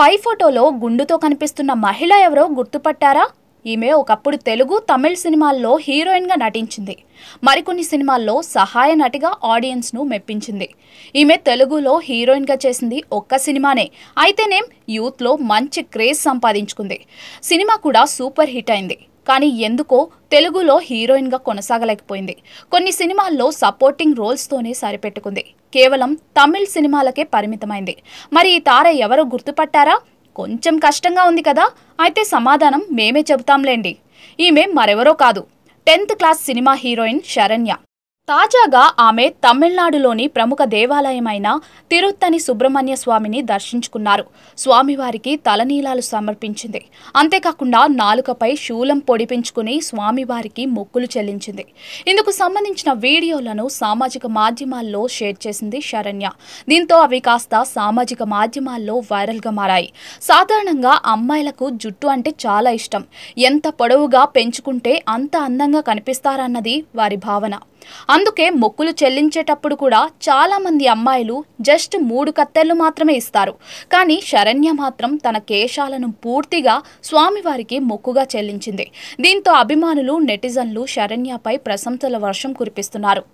పై ఫోటోలో గుండుతో కనిపిస్తున్న మహిళ ఎవరో గుర్తుపట్టారా ఈమె ఒకప్పుడు తెలుగు తమిళ్ సినిమాల్లో హీరోయిన్గా నటించింది మరికొన్ని సినిమాల్లో సహాయ నటిగా ఆడియన్స్ను మెప్పించింది ఈమె తెలుగులో హీరోయిన్గా చేసింది ఒక్క సినిమానే అయితేనేం యూత్లో మంచి క్రేజ్ సంపాదించుకుంది సినిమా కూడా సూపర్ హిట్ అయింది కానీ ఎందుకో తెలుగులో హీరోయిన్గా కొనసాగలేకపోయింది కొన్ని సినిమాల్లో సపోర్టింగ్ రోల్స్తోనే సరిపెట్టుకుంది కేవలం తమిళ్ సినిమాలకే పరిమితమైంది మరి ఈ తార ఎవరో గుర్తుపట్టారా కొంచెం కష్టంగా ఉంది కదా అయితే సమాధానం మేమే చెబుతాంలేండి ఈమె మరెవరో కాదు tenth class cinema heroine Saranya తాజాగా ఆమె తమిళనాడులోని ప్రముఖ దేవాలయమైన తిరుత్తని సుబ్రహ్మణ్య స్వామిని దర్శించుకున్నారు స్వామివారికి తలనీలాలు సమర్పించింది అంతేకాకుండా నాలుకపై శూలం పొడిపించుకుని స్వామివారికి మొక్కులు చెల్లించింది ఇందుకు సంబంధించిన వీడియోలను సామాజిక మాధ్యమాల్లో షేర్ చేసింది శరణ్య దీంతో అవి కాస్త సామాజిక మాధ్యమాల్లో వైరల్గా మారాయి సాధారణంగా అమ్మాయిలకు జుట్టు అంటే చాలా ఇష్టం ఎంత పొడవుగా పెంచుకుంటే అంత అందంగా కనిపిస్తారన్నది వారి భావన అందుకే మొక్కులు చెల్లించేటప్పుడు కూడా చాలామంది అమ్మాయిలు జస్ట్ మూడు కత్తెర్లు మాత్రమే ఇస్తారు కానీ శరణ్య మాత్రం తన కేశాలను పూర్తిగా స్వామివారికి మొక్కుగా చెల్లించింది దీంతో అభిమానులు నెటిజన్లు శరణ్యపై ప్రశంసల వర్షం కురిపిస్తున్నారు